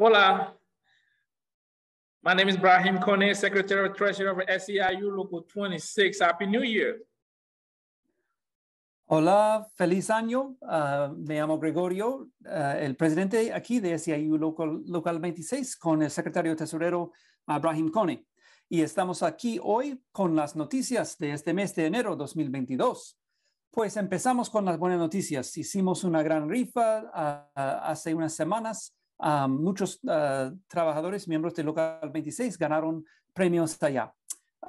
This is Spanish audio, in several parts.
Hola. mi nombre es Brahim Kone, secretario of Treasury of SEIU Local 26. Happy New Year. Hola, feliz año. Ah, me llamo Gregorio, ah, el presidente aquí de SEIU Local, Local 26 con el secretario tesorero ah, Brahim Kone. Y estamos aquí hoy con las noticias de este mes de enero 2022. Pues empezamos con las buenas noticias. Hicimos una gran rifa hace unas semanas muchos ah, trabajadores, miembros de Local 26, ganaron premios allá.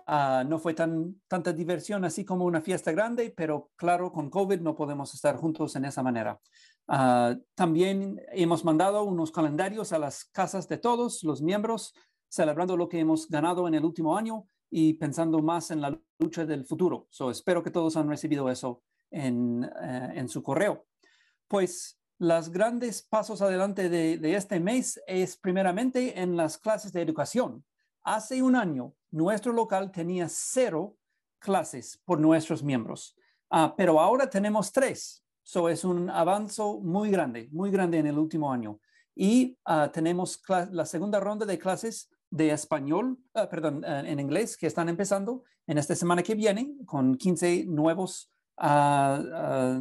Ah, no fue tan, tanta diversión así como una fiesta grande, pero claro, con COVID no podemos estar juntos en esa manera. Ah, también hemos mandado unos calendarios a las casas de todos los miembros, celebrando lo que hemos ganado en el último año y pensando más en la lucha del futuro. So, espero que todos han recibido eso en, eh, en su correo. Pues los grandes pasos adelante de, este mes es primeramente en las clases de educación. Hace un año, nuestro local tenía cero clases por nuestros miembros, ah, pero ahora tenemos tres. Eso es un avance muy grande, muy grande en el último año. Y ah, tenemos la segunda ronda de clases de español, ah, perdón, en inglés, que están empezando en esta semana que viene con 15 nuevos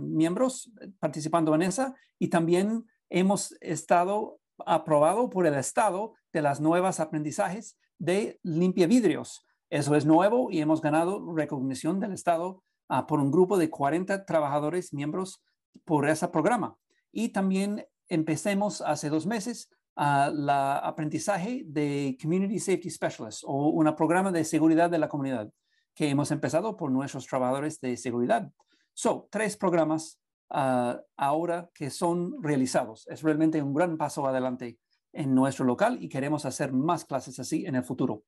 miembros participando en esa y también hemos estado aprobado por el Estado de las nuevas aprendizajes de limpia vidrios. Eso es nuevo y hemos ganado reconocimiento del Estado ah, por un grupo de 40 trabajadores miembros por ese programa. Y también empecemos hace dos meses a ah, la aprendizaje de Community Safety Specialist o un programa de seguridad de la comunidad que hemos empezado por nuestros trabajadores de seguridad. So, tres programas ah, ahora que son realizados. Es realmente un gran paso adelante en nuestro local y queremos hacer más clases así en el futuro.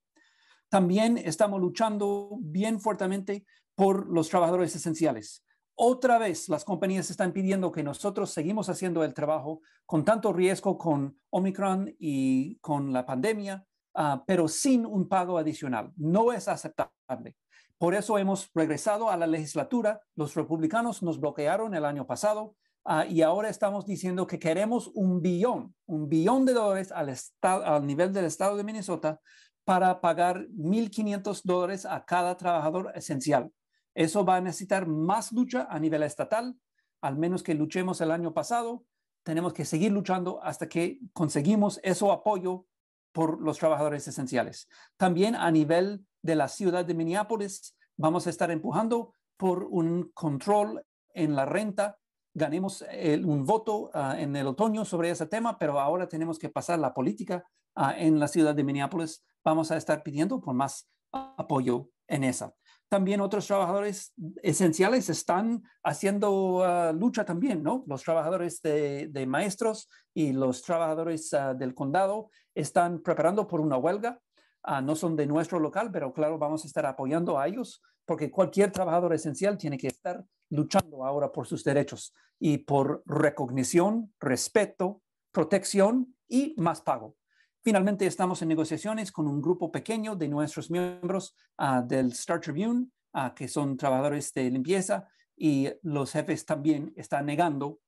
También estamos luchando bien fuertemente por los trabajadores esenciales. Otra vez las compañías están pidiendo que nosotros seguimos haciendo el trabajo con tanto riesgo con Omicron y con la pandemia, ah, pero sin un pago adicional. No es aceptable. Por eso hemos regresado a la legislatura. Los republicanos nos bloquearon el año pasado ah, y ahora estamos diciendo que queremos un billón, un billón de dólares al, al nivel del estado de Minnesota para pagar 1.500 dólares a cada trabajador esencial. Eso va a necesitar más lucha a nivel estatal, al menos que luchemos el año pasado. Tenemos que seguir luchando hasta que conseguimos ese apoyo por los trabajadores esenciales. También a nivel de la ciudad de Minneapolis, vamos a estar empujando por un control en la renta. Ganemos un voto ah, en el otoño sobre ese tema, pero ahora tenemos que pasar la política ah, en la ciudad de Minneapolis. Vamos a estar pidiendo por más apoyo en esa también otros trabajadores esenciales están haciendo ah, lucha también, ¿no? Los trabajadores de, maestros y los trabajadores ah, del condado están preparando por una huelga. Ah, no son de nuestro local, pero claro, vamos a estar apoyando a ellos porque cualquier trabajador esencial tiene que estar luchando ahora por sus derechos y por recognición, respeto, protección y más pago. Finalmente, estamos en negociaciones con un grupo pequeño de nuestros miembros ah, del Star Tribune, ah, que son trabajadores de limpieza, y los jefes también están negando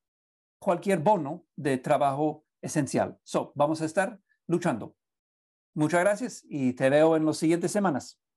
cualquier bono de trabajo esencial. So, vamos a estar luchando. Muchas gracias y te veo en las siguientes semanas.